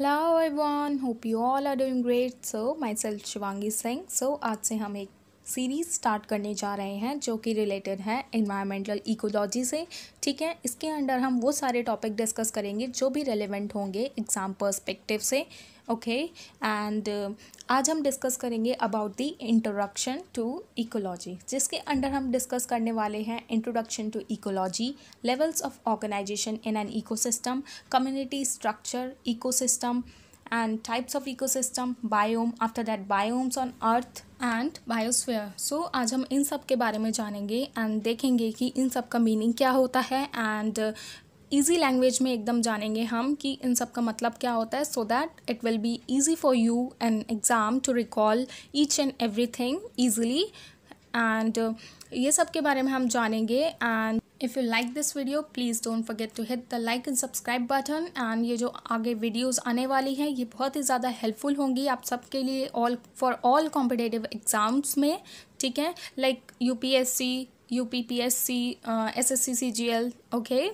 Hello everyone hope you all are doing great so my self Shivangi Singh so आज से हम एक सीरीज़ स्टार्ट करने जा रहे हैं जो कि रिलेटेड है इन्वायरमेंटल इकोलॉजी से ठीक है इसके अंडर हम वो सारे टॉपिक डिस्कस करेंगे जो भी रेलिवेंट होंगे एग्ज़ाम पर्सपेक्टिव से ओके एंड uh, आज हम डिस्कस करेंगे about the introduction to ecology जिसके अंडर हम डिस्कस करने वाले हैं introduction to ecology levels of organisation in an ecosystem community structure ecosystem types of ecosystem biome after that biomes on earth and biosphere so आज हम इन सब के बारे में जानेंगे एंड देखेंगे कि इन सब का मीनिंग क्या होता है एंड ईजी लैंग्वेज में एकदम जानेंगे हम कि इन सब का मतलब क्या होता है so that it will be easy for you an exam to recall each and every thing easily and ये सब के बारे में हम जानेंगे and if you like this video please don't forget to hit the like and subscribe button and ये जो आगे वीडियोज़ आने वाली हैं ये बहुत ही ज़्यादा हेल्पफुल होंगी आप सबके लिए all for all competitive exams में ठीक है like U P S C U P P S C S S C C G L okay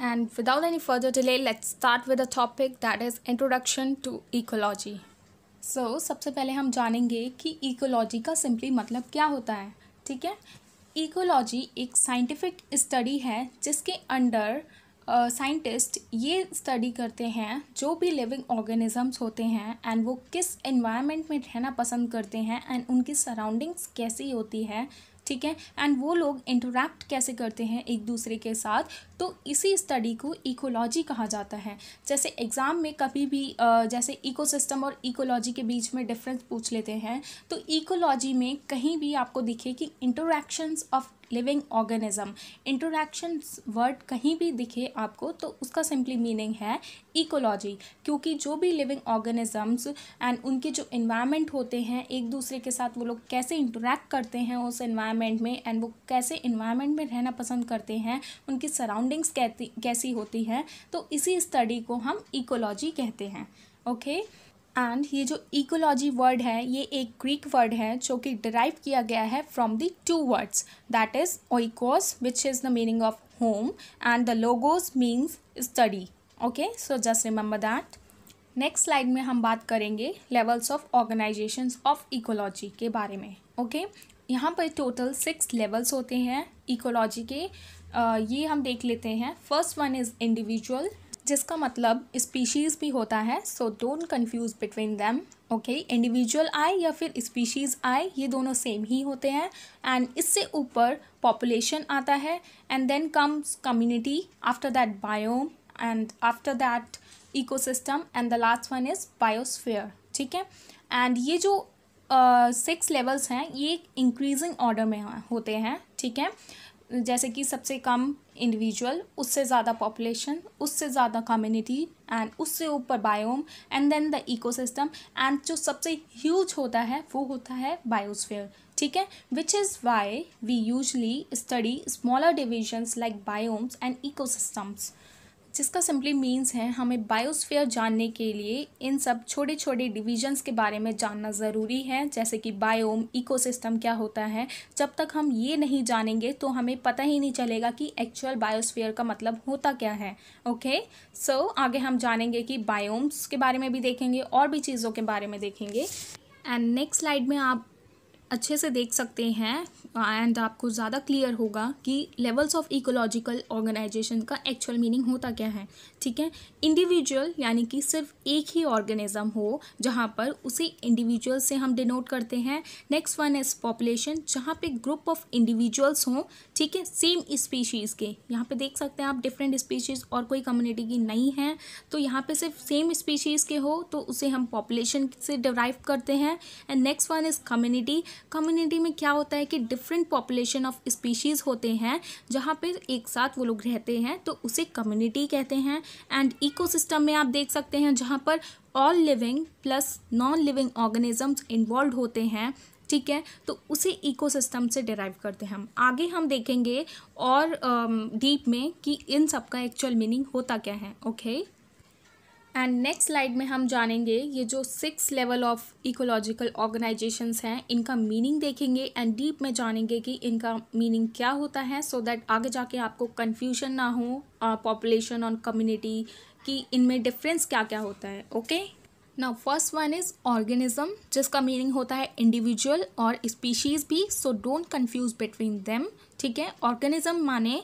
And without any further delay, let's start with a topic that is introduction to ecology. So so, सबसे पहले हम जानेंगे कि ecology का simply मतलब क्या होता है ठीक है ecology एक साइंटिफिक स्टडी है जिसके अंडर साइंटिस्ट uh, ये स्टडी करते हैं जो भी लिविंग ऑर्गेनिजम्स होते हैं एंड वो किस इन्वायरमेंट में रहना पसंद करते हैं एंड उनकी सराउंडिंग्स कैसी होती है ठीक है एंड वो लोग इंटरैक्ट कैसे करते हैं एक दूसरे के साथ तो इसी स्टडी को इकोलॉजी कहा जाता है जैसे एग्ज़ाम में कभी भी जैसे इकोसिस्टम और इकोलॉजी के बीच में डिफरेंस पूछ लेते हैं तो इकोलॉजी में कहीं भी आपको दिखे कि interactions of living organism introduction word कहीं भी दिखे आपको तो उसका सिंपली मीनिंग है इकोलॉजी क्योंकि जो भी लिविंग ऑर्गेनिजम्स एंड उनके जो इन्वायरमेंट होते हैं एक दूसरे के साथ वो लोग कैसे इंटरेक्ट करते हैं उस इन्वायरमेंट में एंड वो कैसे इन्वायरमेंट में रहना पसंद करते हैं उनकी सराउंडिंग्स कैसी होती हैं तो इसी स्टडी को हम इकोलॉजी कहते हैं ओके okay? एंड ये जो इकोलॉजी वर्ड है ये एक ग्रीक वर्ड है जो कि डिराइव किया गया है from the two words that is oikos which is the meaning of home and the logos means study okay so just remember that next slide में हम बात करेंगे levels of organisations of ecology के बारे में ओके okay? यहाँ पर total six levels होते हैं इकोलॉजी के uh, ये हम देख लेते हैं फर्स्ट वन इज़ इंडिविजुअल जिसका मतलब स्पीशीज़ भी होता है so don't confuse between them okay individual आए या फिर स्पीशीज़ आए ये दोनों सेम ही होते हैं एंड इससे ऊपर पॉपुलेशन आता है and then comes community after that biome and after that ecosystem and the last one is biosphere ठीक है एंड ये जो सिक्स uh, लेवल्स हैं ये इंक्रीजिंग ऑर्डर में होते हैं ठीक है जैसे कि सबसे कम इंडिविजुअल उससे ज़्यादा पॉपुलेशन उससे ज़्यादा कम्युनिटी एंड उससे ऊपर biome and then the ecosystem and जो सबसे ह्यूज होता है वो होता है बायोस्फीयर ठीक है which is why we usually study smaller divisions like biomes and ecosystems जिसका सिंपली मीन्स है हमें बायोस्फीयर जानने के लिए इन सब छोटे छोटे डिविजन्स के बारे में जानना ज़रूरी है जैसे कि बायोम इकोसिस्टम क्या होता है जब तक हम ये नहीं जानेंगे तो हमें पता ही नहीं चलेगा कि एक्चुअल बायोस्फीयर का मतलब होता क्या है ओके सो so, आगे हम जानेंगे कि बायोम्स के बारे में भी देखेंगे और भी चीज़ों के बारे में देखेंगे एंड नेक्स्ट स्लाइड में आप अच्छे से देख सकते हैं एंड आपको ज़्यादा क्लियर होगा कि लेवल्स ऑफ इकोलॉजिकल ऑर्गेनाइजेशन का एक्चुअल मीनिंग होता क्या है ठीक है इंडिविजुअल यानी कि सिर्फ एक ही ऑर्गेनिज्म हो जहाँ पर उसे इंडिविजुअल से हम डिनोट करते हैं नेक्स्ट वन इज़ पॉपुलेशन जहाँ पे ग्रुप ऑफ इंडिविजुअल्स हों ठीक है सेम स्पीशीज़ के यहाँ पे देख सकते हैं आप डिफरेंट स्पीशीज़ और कोई कम्युनिटी की नहीं है तो यहाँ पे सिर्फ सेम स्पीशीज़ के हो तो उसे हम पॉपुलेशन से डिराइव करते हैं and next one is community community में क्या होता है कि डिफरेंट पॉपुलेशन ऑफ स्पीशीज़ होते हैं जहाँ पे एक साथ वो लोग रहते हैं तो उसे कम्युनिटी कहते हैं एंड इकोसिस्टम में आप देख सकते हैं जहाँ पर all living plus non living organisms involve होते हैं ठीक है तो उसे इकोसिस्टम से डिराइव करते हैं हम आगे हम देखेंगे और डीप um, में कि इन सब का एक्चुअल मीनिंग होता क्या है okay okay? And next slide में हम जानेंगे ये जो six level of ecological organizations हैं इनका मीनिंग देखेंगे एंड डीप में जानेंगे कि इनका मीनिंग क्या होता है सो so दैट आगे जाके आपको कन्फ्यूजन ना हो पॉपुलेशन uh, और कम्युनिटी कि इनमें डिफरेंस क्या क्या होता है ओके ना फर्स्ट वन इज़ ऑर्गेनिज्म जिसका मीनिंग होता है इंडिविजुअल और स्पीशीज़ भी so don't confuse between them ठीक है ऑर्गेनिज्म माने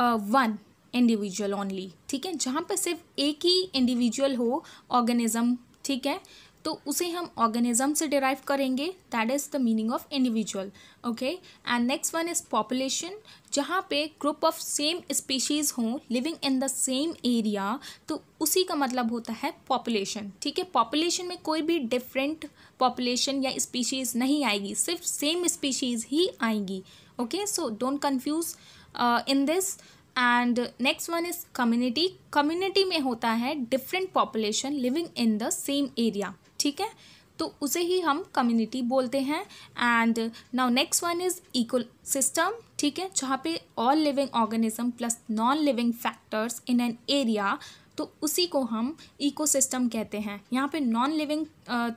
वन uh, इंडिविजुअल ओनली ठीक है जहाँ पर सिर्फ एक ही इंडिविजुअल हो ऑर्गेनिज्म ठीक है तो उसे हम ऑर्गेनिज्म से डिराइव करेंगे that is the meaning of individual okay and next one is population जहाँ पे ग्रुप ऑफ सेम स्पीशीज़ हों living in the same area तो उसी का मतलब होता है पॉपुलेशन ठीक है पॉपुलेशन में कोई भी डिफरेंट पॉपुलेशन या स्पीशीज़ नहीं आएगी सिर्फ सेम स्पीशीज़ ही आएंगी okay so don't confuse in this and next one is community community में होता है different population living in the same area ठीक है तो उसे ही हम कम्युनिटी बोलते हैं and now next one is ecosystem ठीक है जहाँ पे all living organism plus non living factors in an area तो उसी को हम इकोसिस्टम कहते हैं यहाँ पे नॉन लिविंग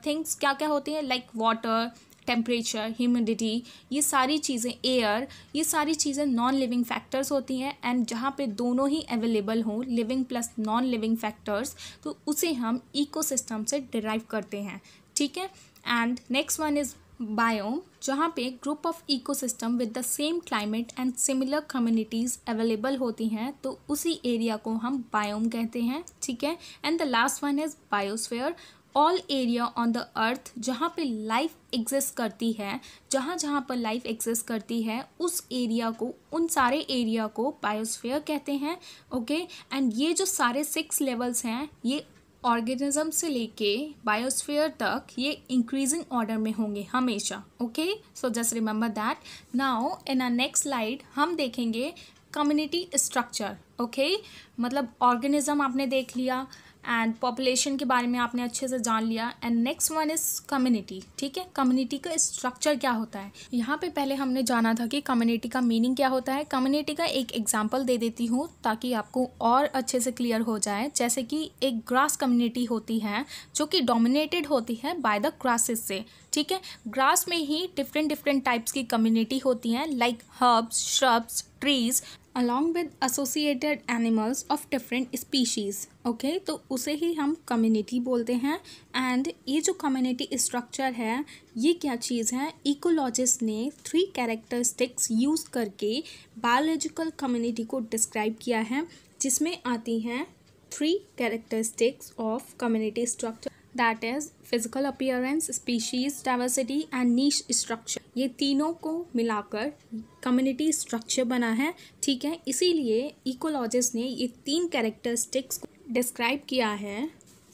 थिंग्स क्या क्या होती हैं लाइक वाटर टेम्परेचर ह्यूमिडिटी ये सारी चीज़ें एयर ये सारी चीज़ें नॉन लिविंग फैक्टर्स होती हैं एंड जहाँ पे दोनों ही अवेलेबल हों living plus non living factors तो उसे हम इकोसिस्टम से डिराइव करते हैं ठीक है and next one is biome जहाँ पे group of ecosystem with the same climate and similar communities available होती हैं तो उसी एरिया को हम बायोम कहते हैं ठीक है and the last one is biosphere all area on the earth जहाँ पे लाइफ एग्जिस्ट करती है जहाँ जहाँ पर लाइफ एग्जिस्ट करती है उस एरिया को उन सारे एरिया को बायोस्फीयर कहते हैं ओके एंड ये जो सारे सिक्स लेवल्स हैं ये ऑर्गेनिज्म से लेके बायोस्फीयर तक ये इंक्रीजिंग ऑर्डर में होंगे हमेशा okay so just remember that now in a next slide हम देखेंगे कम्युनिटी स्ट्रक्चर ओके मतलब ऑर्गेनिज्म आपने देख लिया एंड पॉपुलेशन के बारे में आपने अच्छे से जान लिया and next one is community ठीक है कम्युनिटी का स्ट्रक्चर क्या होता है यहाँ पे पहले हमने जाना था कि कम्युनिटी का मीनिंग क्या होता है कम्युनिटी का एक एग्जाम्पल दे देती हूँ ताकि आपको और अच्छे से क्लियर हो जाए जैसे कि एक ग्रास कम्युनिटी होती है जो कि डोमिनेटेड होती है बाय द ग्रासेस से ठीक है ग्रास में ही डिफरेंट डिफरेंट टाइप्स की कम्युनिटी होती हैं like herbs shrubs trees along with associated animals of different species okay तो उसे ही हम कम्युनिटी बोलते हैं एंड ये जो कम्युनिटी स्ट्रक्चर है ये क्या चीज़ है इकोलॉजिस्ट ने थ्री कैरेक्टरिस्टिक्स यूज़ करके बायोलॉजिकल कम्युनिटी को डिस्क्राइब किया है जिसमें आती हैं three characteristics of community structure that is physical appearance species diversity and niche structure ये तीनों को मिलाकर कम्युनिटी स्ट्रक्चर बना है ठीक है इसीलिए इकोलॉजिस्ट ने ये तीन कैरेक्टरिस्टिक्स डिस्क्राइब किया है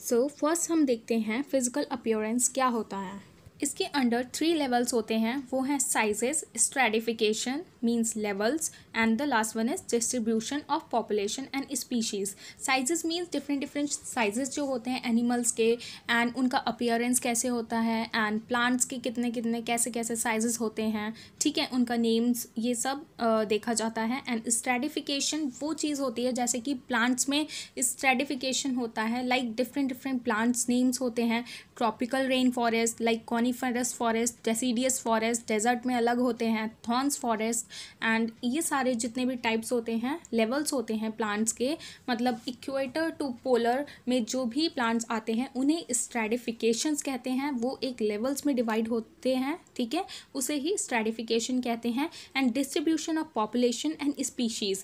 सो so, फर्स्ट हम देखते हैं फिजिकल अपियरेंस क्या होता है इसके अंडर थ्री लेवल्स होते हैं वो हैं sizes stratification means levels and the last one is distribution of population and species sizes means different different sizes जो होते हैं एनिमल्स के एंड उनका अपियरेंस कैसे होता है एंड प्लांट्स के कितने कितने कैसे कैसे साइजेस होते हैं ठीक है उनका नेम्स ये सब देखा जाता है एंड स्ट्रेटिफिकेशन वो चीज़ होती है जैसे कि प्लांट्स में स्ट्रेटिफिकेशन होता है like different different plants names होते हैं tropical rain forest like coniferous forest deciduous forest desert में अलग होते हैं थॉन्स फॉरेस्ट एंड ये सारे सारे जितने भी टाइप्स होते हैं लेवल्स होते हैं प्लांट्स के मतलब इक्वेटर टू पोलर में जो भी प्लांट्स आते हैं उन्हें स्ट्रेटिफिकेशंस कहते हैं वो एक लेवल्स में डिवाइड होते हैं ठीक है उसे ही स्ट्रेटिफिकेशन कहते हैं and distribution of population and species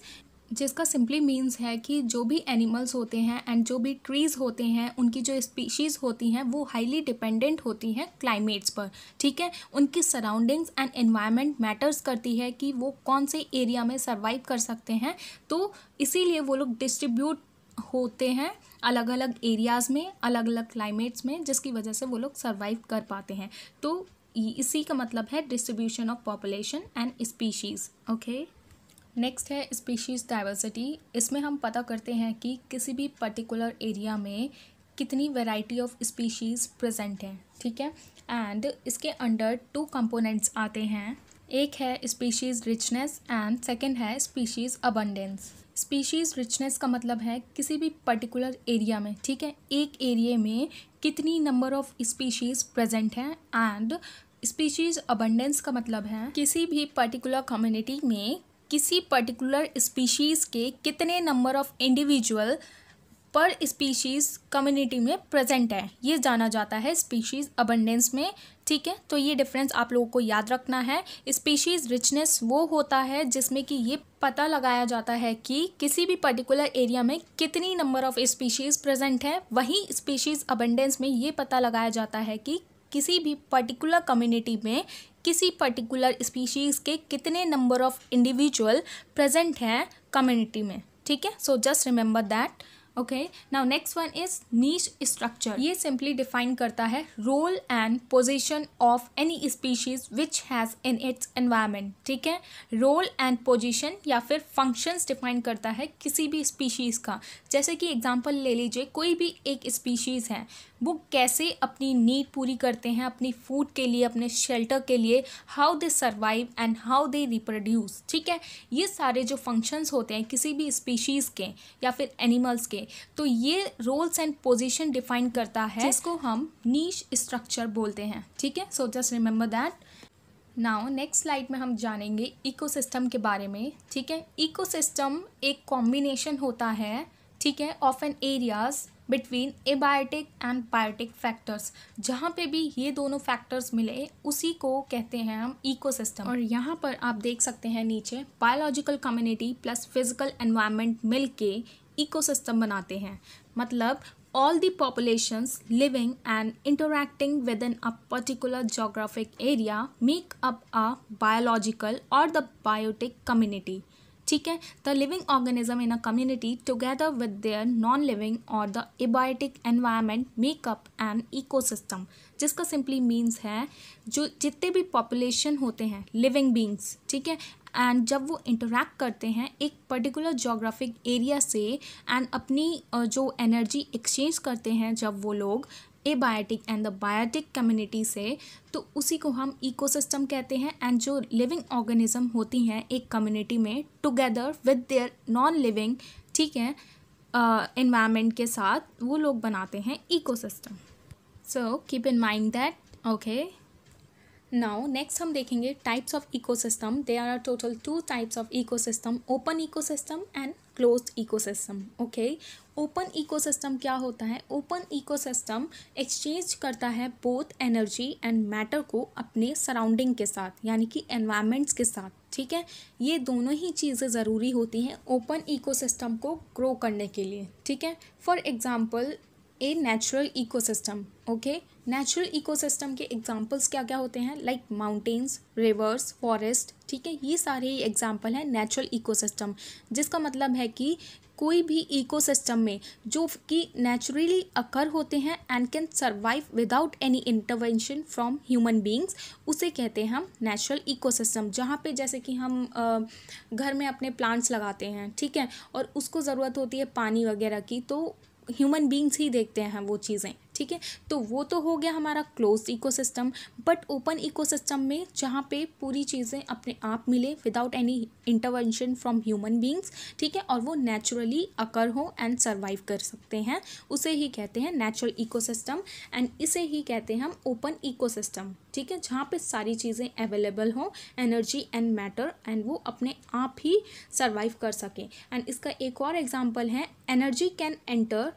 जिसका सिंपली मीन्स है कि जो भी एनिमल्स होते हैं एंड जो भी ट्रीज़ होते हैं उनकी जो स्पीशीज़ होती हैं वो हाईली डिपेंडेंट होती हैं क्लाइमेट्स पर ठीक है उनकी सराउंडिंग्स एंड एनवायरनमेंट मैटर्स करती है कि वो कौन से एरिया में सर्वाइव कर सकते हैं तो इसीलिए वो लोग डिस्ट्रीब्यूट होते हैं अलग अलग एरियाज़ में अलग अलग क्लाइमेट्स में जिसकी वजह से वो लोग सर्वाइव कर पाते हैं तो इसी का मतलब है distribution of population and species okay next है स्पीशीज़ डाइवर्सिटी इसमें हम पता करते हैं कि किसी भी पर्टिकुलर एरिया में कितनी वैरायटी ऑफ स्पीशीज़ प्रेजेंट हैं ठीक है एंड इसके अंडर टू कंपोनेंट्स आते हैं एक है स्पीशीज़ रिचनेस एंड सेकेंड है स्पीशीज़ अबंडेंस स्पीशीज़ रिचनेस का मतलब है किसी भी पर्टिकुलर एरिया में ठीक है एक एरिए में कितनी नंबर ऑफ स्पीशीज़ प्रजेंट हैं एंड स्पीशीज़ अबंडेंस का मतलब है किसी भी पर्टिकुलर कम्युनिटी में किसी पर्टिकुलर स्पीशीज़ के कितने नंबर ऑफ इंडिविजुअल पर स्पीशीज़ कम्युनिटी में प्रेजेंट है ये जाना जाता है स्पीशीज़ अबंडेंस में ठीक है तो ये डिफरेंस आप लोगों को याद रखना है स्पीशीज़ रिचनेस वो होता है जिसमें कि ये पता लगाया जाता है कि किसी भी पर्टिकुलर एरिया में कितनी नंबर ऑफ़ स्पीशीज़ प्रेजेंट है वहीं स्पीशीज़ अबंडेंस में ये पता लगाया जाता है कि किसी भी पर्टिकुलर कम्युनिटी में किसी पर्टिकुलर स्पीशीज़ के कितने नंबर ऑफ इंडिविजुअल प्रेजेंट हैं कम्युनिटी में ठीक है so just remember that okay now next one is niche structure ये सिंपली डिफाइन करता है role and position of any species which has in its environment ठीक है रोल एंड पोजिशन या फिर फंक्शंस डिफाइन करता है किसी भी स्पीशीज़ का जैसे कि एग्जाम्पल ले लीजिए कोई भी एक स्पीशीज़ है वो कैसे अपनी नीड पूरी करते हैं अपनी फूड के लिए अपने शेल्टर के लिए how they survive and how they reproduce ठीक है ये सारे जो फंक्शंस होते हैं किसी भी स्पीशीज़ के या फिर एनिमल्स के करेंगे तो ये रोल्स एंड पोजिशन डिफाइन करता है जिसको हम नीच स्ट्रक्चर बोलते हैं ठीक है so just remember that now next slide में हम जानेंगे इकोसिस्टम के बारे में ठीक है इकोसिस्टम एक कॉम्बिनेशन होता है ठीक है of an areas between abiotic and biotic factors जहाँ पे भी ये दोनों फैक्टर्स मिले उसी को कहते हैं हम इकोसिस्टम और यहाँ पर आप देख सकते हैं नीचे biological community plus physical environment मिलके इको सिस्टम बनाते हैं मतलब all the populations living and interacting with in a particular geographic area make up a biological और द बायोटिक कम्युनिटी ठीक है the living organism in a community together with their non living और the abiotic environment make up an ecosystem जिसका simply means है जो जितने भी population होते हैं लिविंग बींग्स ठीक है एंड जब वो इंटरेक्ट करते हैं एक पर्टिकुलर जोग्राफिक एरिया से एंड अपनी जो एनर्जी एक्सचेंज करते हैं जब वो लोग abiotic and the biotic community से तो उसी को हम इकोसिस्टम कहते हैं एंड जो लिविंग ऑर्गेनिज्म होती हैं एक कम्युनिटी में together with their non living ठीक है इन्वायरमेंट uh, के साथ वो लोग बनाते हैं ecosystem so keep in mind that okay now next हम देखेंगे they are are total two types of ecosystem open ecosystem and close ecosystem okay open ecosystem क्या होता है ओपन इकोसिस्टम एक्सचेंज करता है बोथ एनर्जी एंड मैटर को अपने surrounding के साथ यानी कि एनवायरमेंट्स के साथ ठीक है ये दोनों ही चीज़ें ज़रूरी होती हैं ओपन इकोसिस्टम को ग्रो करने के लिए ठीक है for example a natural ecosystem okay natural ecosystem के एग्जांपल्स क्या क्या होते हैं लाइक माउंटेन्स रिवर्स फॉरेस्ट ठीक है ये सारे ही एग्जांपल हैं नेचुरल इकोसिस्टम जिसका मतलब है कि कोई भी इकोसिस्टम में जो कि नेचुरली अकर होते हैं and can survive without any intervention from human beings उसे कहते हैं हम नेचुरल इकोसिस्टम जहाँ पे जैसे कि हम घर में अपने प्लांट्स लगाते हैं ठीक है और उसको ज़रूरत होती है पानी वगैरह की तो ह्यूमन बींग्स ही देखते हैं वो चीज़ें ठीक है तो वो तो हो गया हमारा close ecosystem but open ecosystem में जहाँ पे पूरी चीज़ें अपने आप मिले without any intervention from human beings ठीक है और वो नेचुरली अकर हो एंड सर्वाइव कर सकते हैं उसे ही कहते हैं नेचुरल इकोसिस्टम एंड इसे ही कहते हैं हम ओपन इकोसिस्टम ठीक है जहाँ पे सारी चीज़ें अवेलेबल हों एनर्जी एंड मैटर एंड वो अपने आप ही सर्वाइव कर सकें एंड इसका एक और एग्जाम्पल है energy can enter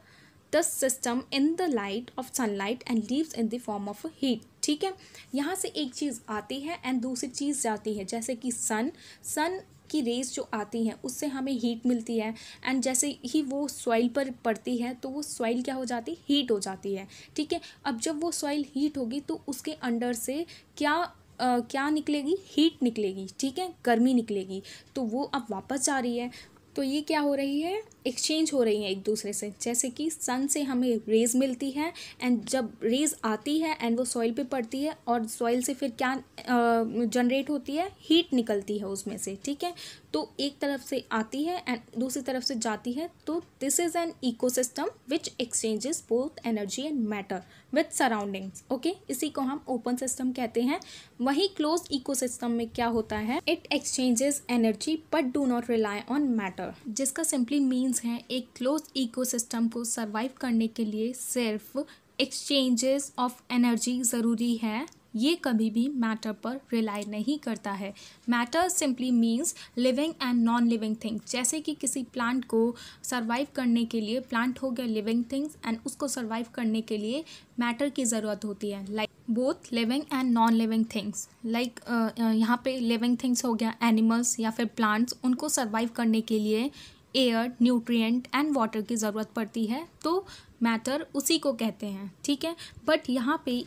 system in the light of sunlight and leaves in the form of heat ठीक है यहाँ से एक चीज़ आती है एंड दूसरी चीज़ जाती है जैसे कि सन सन की रेज जो आती हैं उससे हमें हीट मिलती है एंड जैसे ही वो सॉइल पर पड़ती है तो वो सॉइल क्या हो जाती है हीट हो जाती है ठीक है अब जब वो सॉइल हीट होगी तो उसके अंडर से क्या Uh, क्या निकलेगी हीट निकलेगी ठीक है गर्मी निकलेगी तो वो अब वापस जा रही है तो ये क्या हो रही है एक्सचेंज हो रही है एक दूसरे से जैसे कि सन से हमें रेज मिलती है एंड जब रेज आती है एंड वो सॉइल पे पड़ती है और सॉइल से फिर क्या जनरेट होती है हीट निकलती है उसमें से ठीक है तो एक तरफ से आती है एंड दूसरी तरफ से जाती है तो this is an ecosystem which exchanges both energy and matter with surroundings okay इसी को हम ओपन सिस्टम कहते हैं वहीं क्लोज इकोसिस्टम में क्या होता है it exchanges energy but do not rely on matter जिसका सिंपली मीन्स है एक क्लोज सिस्टम को सर्वाइव करने के लिए सिर्फ एक्सचेंजेस ऑफ एनर्जी ज़रूरी है ये कभी भी मैटर पर रिलाई नहीं करता है matter simply means living and non living things जैसे कि किसी प्लांट को सर्वाइव करने के लिए प्लांट हो गया लिविंग थिंग्स एंड उसको सर्वाइव करने के लिए मैटर की ज़रूरत होती है like both living and non living things like यहाँ पे लिविंग थिंग्स हो गया एनिमल्स या फिर प्लांट्स उनको सर्वाइव करने के लिए एयर न्यूट्रिएंट एंड वाटर की ज़रूरत पड़ती है तो मैटर उसी को कहते हैं ठीक है बट यहाँ पे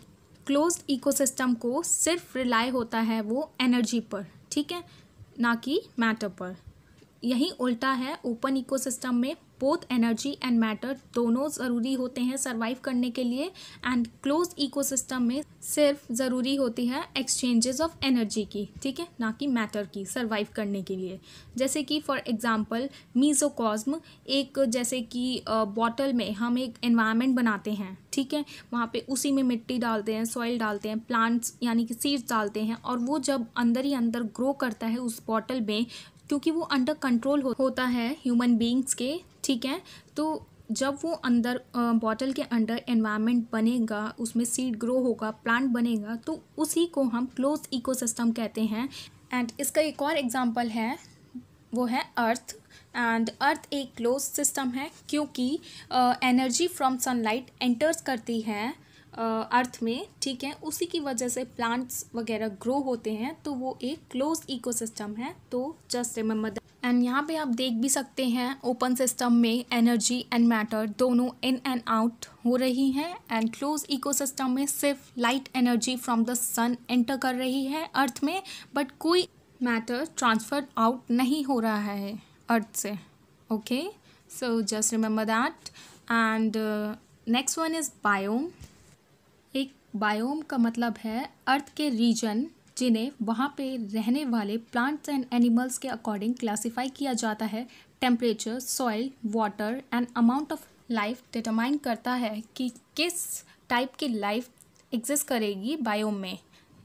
क्लोज्ड इकोसिस्टम को सिर्फ रिलाई होता है वो एनर्जी पर ठीक है ना कि मैटर पर यही उल्टा है ओपन इकोसिस्टम में बोथ एनर्जी एंड मैटर दोनों ज़रूरी होते हैं सर्वाइव करने के लिए एंड क्लोज इकोसिस्टम में सिर्फ ज़रूरी होती है एक्सचेंजेस ऑफ एनर्जी की ठीक है ना कि मैटर की सर्वाइव करने के लिए जैसे कि फॉर एग्जांपल मीजोकॉज्म एक जैसे कि बॉटल में हम एक एनवायरनमेंट बनाते हैं ठीक है वहाँ पे उसी में मिट्टी डालते हैं सॉइल डालते हैं प्लांट्स यानी कि सीड्स डालते हैं और वो जब अंदर ही अंदर ग्रो करता है उस बॉटल में क्योंकि वो अंडर कंट्रोल हो, होता है ह्यूमन बींग्स के ठीक है तो जब वो अंदर बॉटल के अंडर एनवायरनमेंट बनेगा उसमें सीड ग्रो होगा प्लांट बनेगा तो उसी को हम क्लोज इकोसिस्टम कहते हैं एंड इसका एक और एग्जांपल है वो है अर्थ एंड अर्थ एक क्लोज सिस्टम है क्योंकि एनर्जी फ्रॉम सनलाइट एंटर्स करती है अर्थ में ठीक है उसी की वजह से प्लांट्स वगैरह ग्रो होते हैं तो वो एक क्लोज इकोसिस्टम है तो जस्ट रिमेम्बर एंड यहाँ पे आप देख भी सकते हैं ओपन सिस्टम में एनर्जी एंड मैटर दोनों इन एंड आउट हो रही हैं एंड क्लोज इकोसिस्टम में सिर्फ light energy from the sun enter कर रही है अर्थ में बट कोई मैटर ट्रांसफर आउट नहीं हो रहा है अर्थ से okay so just remember that and next one is biome biome का मतलब है अर्थ के रीजन जिन्हें वहाँ पे रहने वाले प्लांट्स एंड एनिमल्स के अकॉर्डिंग क्लासिफाई किया जाता है temperature soil water and amount of life determine करता है कि किस टाइप की लाइफ एग्जिस्ट करेगी बायोम में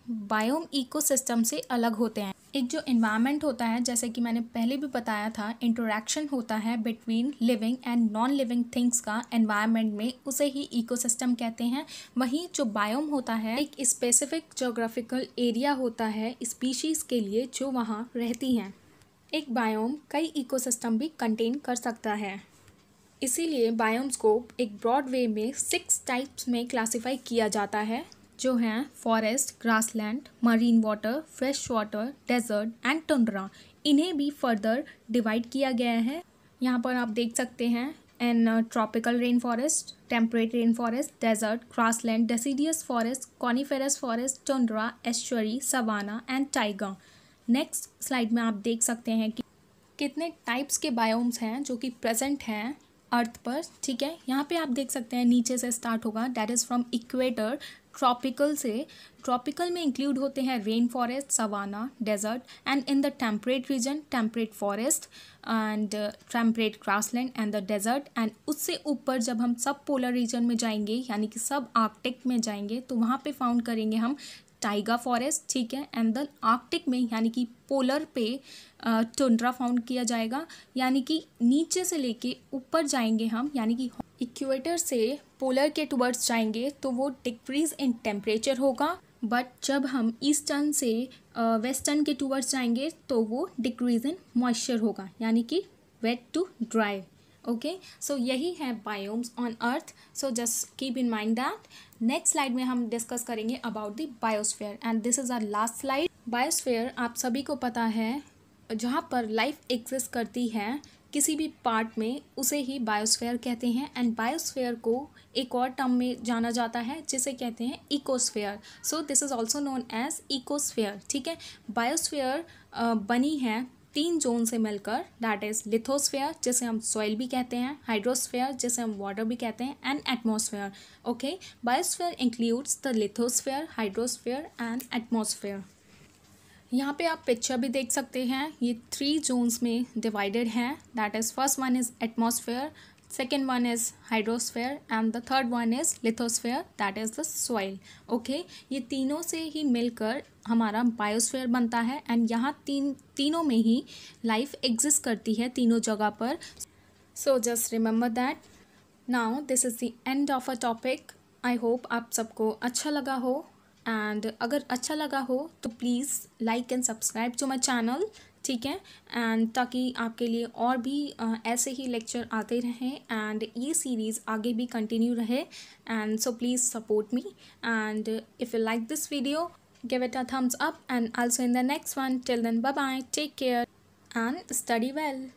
बायोम इकोसिस्टम से अलग होते हैं एक जो इन्वायरमेंट होता है जैसे कि मैंने पहले भी बताया था इंटरेक्शन होता है between living and non living things का एनवायरनमेंट में उसे ही इकोसिस्टम कहते हैं वहीं जो बायोम होता है एक स्पेसिफिक जोग्राफिकल एरिया होता है स्पीशीज़ के लिए जो वहाँ रहती हैं एक बायोम कई इकोसिस्टम भी कंटेन कर सकता है इसीलिए बायोम्स को एक ब्रॉड वे में सिक्स टाइप्स में क्लासिफाई किया जाता है जो हैं forest grassland marine water fresh water desert and tundra इन्हें भी फर्दर डिवाइड किया गया है यहाँ पर आप देख सकते हैं an tropical rain forest temperate rain forest desert land deciduous forest coniferous forest tundra estuary savanna and taiga next slide में आप देख सकते हैं कि कितने टाइप्स के बायोम्स हैं जो कि प्रेजेंट हैं अर्थ पर ठीक है यहाँ पे आप देख सकते हैं नीचे से स्टार्ट होगा that is from equator tropical से ट्रॉपिकल में इंक्लूड होते हैं rain forest savanna desert and in the temperate region temperate forest and temperate grassland and the desert and उससे ऊपर जब हम सब पोलर रीजन में जाएंगे यानी कि सब आर्कटिक में जाएंगे तो वहाँ पे फाउंड करेंगे हम टाइगा फॉरेस्ट ठीक है एंड द आर्कटिक में यानी कि पोलर पे टुंड्रा uh, फाउंड किया जाएगा यानी कि नीचे से लेके ऊपर जाएंगे हम यानी कि इक्वेटर से पोलर के टूवर्ड्स जाएंगे तो वो डिक्रीज इन टेम्परेचर होगा बट जब हम ईस्टर्न से वेस्टर्न के टूवर्ड्स जाएंगे तो वो डिक्रीज इन मॉइस्चर होगा यानी कि wet to dry okay so यही है biomes on earth so just keep in mind that next slide में हम डिस्कस करेंगे about the biosphere and this is our last slide biosphere आप सभी को पता है जहाँ पर लाइफ एग्जिस्ट करती है किसी भी पार्ट में उसे ही बायोस्फेयर कहते हैं एंड बायोस्फेयर को एक और टर्म में जाना जाता है जिसे कहते हैं ecosphere so this is also known as ecosphere ठीक है बायोस्फेयर बनी है तीन जोन से मिलकर दैट इज़ लिथोस्फेयर जिसे हम सॉइल भी कहते हैं हाइड्रोस्फेयर जिसे हम वाटर भी कहते हैं and atmosphere okay biosphere includes the lithosphere hydrosphere and atmosphere यहाँ पे आप पिक्चर भी देख सकते हैं ये थ्री जोन्स में डिवाइडेड हैं that is first one is atmosphere second one is hydrosphere and the third one is lithosphere that is the soil okay ये तीनों से ही मिलकर हमारा बायोस्फेयर बनता है एंड यहाँ तीन तीनों में ही लाइफ एग्जिस्ट करती है तीनों जगह पर so just remember that now this is the end of a topic I hope आप सबको अच्छा लगा हो एंड अगर अच्छा लगा हो तो please like and subscribe to my channel ठीक है एंड ताकि आपके लिए और भी आ, ऐसे ही लेक्चर आते रहें एंड ये सीरीज़ आगे भी कंटिन्यू रहे and so please support me and if you like this video give it a thumbs up and also in the next one till then bye bye take care and study well